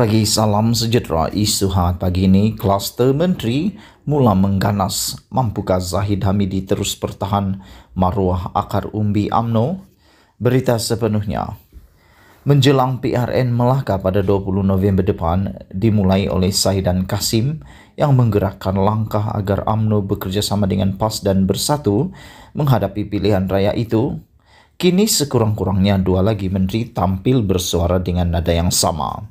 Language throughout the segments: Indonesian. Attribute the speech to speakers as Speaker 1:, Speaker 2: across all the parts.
Speaker 1: pagi, salam sejahtera. Isu hangat pagi ini, klaster menteri mula mengganas. Mampukah Zahid Hamidi terus bertahan maruah akar umbi AMNO? Berita sepenuhnya. Menjelang PRN Melaka pada 20 November depan dimulai oleh Sahidan Kasim yang menggerakkan langkah agar AMNO bekerjasama dengan PAS dan bersatu menghadapi pilihan raya itu. Kini sekurang-kurangnya dua lagi menteri tampil bersuara dengan nada yang sama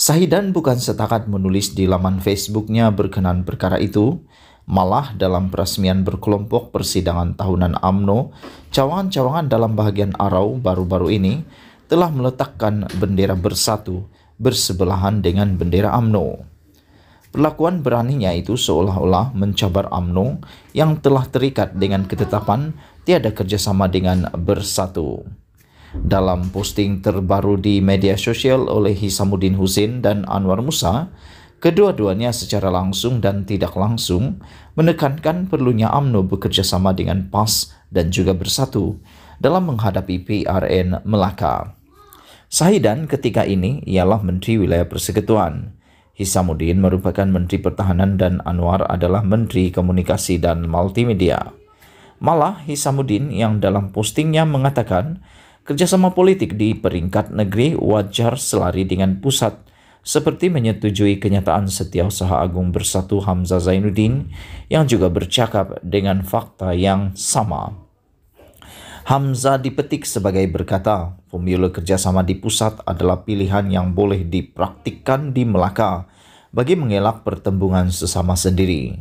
Speaker 1: Sahidan bukan setakat menulis di laman Facebooknya berkenan perkara itu, malah dalam peresmian berkelompok persidangan tahunan AMNO, cawangan-cawangan dalam bahagian Arau baru-baru ini telah meletakkan bendera bersatu bersebelahan dengan bendera AMNO. Perlakuan beraninya itu seolah-olah mencabar AMNO yang telah terikat dengan ketetapan tiada kerjasama dengan bersatu. Dalam posting terbaru di media sosial oleh Hisamuddin Husin dan Anwar Musa, kedua-duanya secara langsung dan tidak langsung menekankan perlunya AMNO bekerja sama dengan PAS dan juga bersatu dalam menghadapi PRN Melaka. Sahidan ketika ini ialah Menteri Wilayah Persekutuan. Hisamuddin merupakan Menteri Pertahanan dan Anwar adalah Menteri Komunikasi dan Multimedia. Malah Hisamuddin yang dalam postingnya mengatakan Kerjasama politik di peringkat negeri wajar selari dengan pusat, seperti menyetujui kenyataan Setiausaha Agung Bersatu Hamzah Zainuddin yang juga bercakap dengan fakta yang sama. Hamzah dipetik sebagai berkata, pemilu kerjasama di pusat adalah pilihan yang boleh dipraktikkan di Melaka bagi mengelak pertembungan sesama sendiri.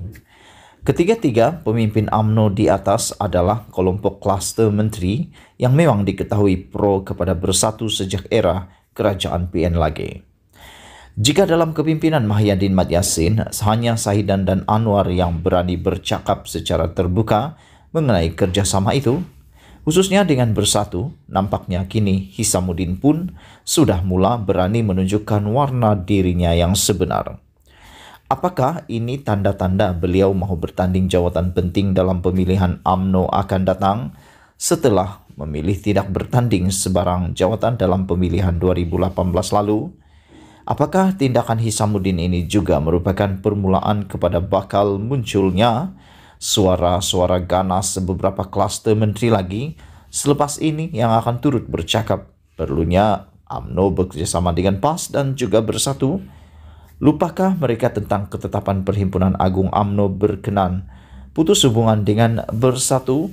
Speaker 1: Ketiga-tiga pemimpin AMNO di atas adalah kelompok klaster menteri yang memang diketahui pro kepada bersatu sejak era kerajaan PN lagi. Jika dalam kepimpinan Mahyadin Mat Yassin, hanya Sahidan dan Anwar yang berani bercakap secara terbuka mengenai kerjasama itu, khususnya dengan bersatu, nampaknya kini Hisamuddin pun sudah mula berani menunjukkan warna dirinya yang sebenar. Apakah ini tanda-tanda beliau mau bertanding jawatan penting dalam pemilihan AMNO akan datang setelah memilih tidak bertanding sebarang jawatan dalam pemilihan 2018 lalu? Apakah tindakan Hisamuddin ini juga merupakan permulaan kepada bakal munculnya suara-suara ganas beberapa klaster menteri lagi selepas ini yang akan turut bercakap perlunya AMNO bekerjasama dengan PAS dan juga bersatu? Lupakah mereka tentang ketetapan Perhimpunan Agung AMNO berkenan putus hubungan dengan bersatu?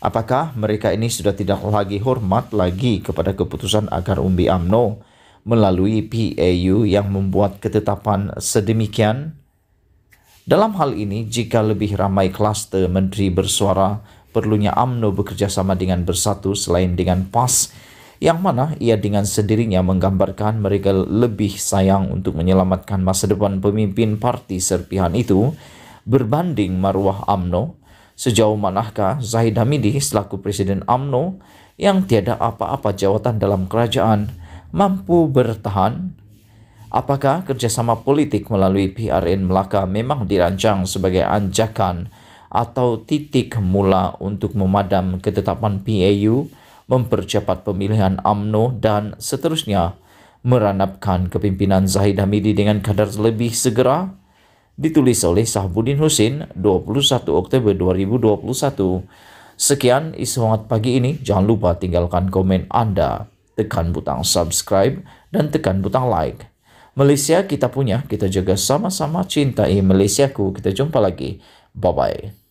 Speaker 1: Apakah mereka ini sudah tidak lagi hormat lagi kepada keputusan agar umbi AMNO melalui PAU yang membuat ketetapan sedemikian? Dalam hal ini, jika lebih ramai klaster menteri bersuara, perlunya AMNO bekerjasama dengan bersatu selain dengan PAS yang mana ia dengan sendirinya menggambarkan mereka lebih sayang untuk menyelamatkan masa depan pemimpin parti serpihan itu berbanding marwah AMNO, sejauh manakah Zahid Hamidi selaku Presiden AMNO yang tiada apa-apa jawatan dalam kerajaan mampu bertahan? Apakah kerjasama politik melalui PRN Melaka memang dirancang sebagai anjakan atau titik mula untuk memadam ketetapan PAU mempercepat pemilihan AMNO, dan seterusnya meranapkan kepimpinan Zahid Hamidi dengan kadar lebih segera ditulis oleh Sahbudin Husin 21 Oktober 2021. Sekian isu hangat pagi ini. Jangan lupa tinggalkan komen Anda. Tekan butang subscribe dan tekan butang like. Malaysia kita punya, kita jaga sama-sama cintai Malaysiaku. Kita jumpa lagi. Bye-bye.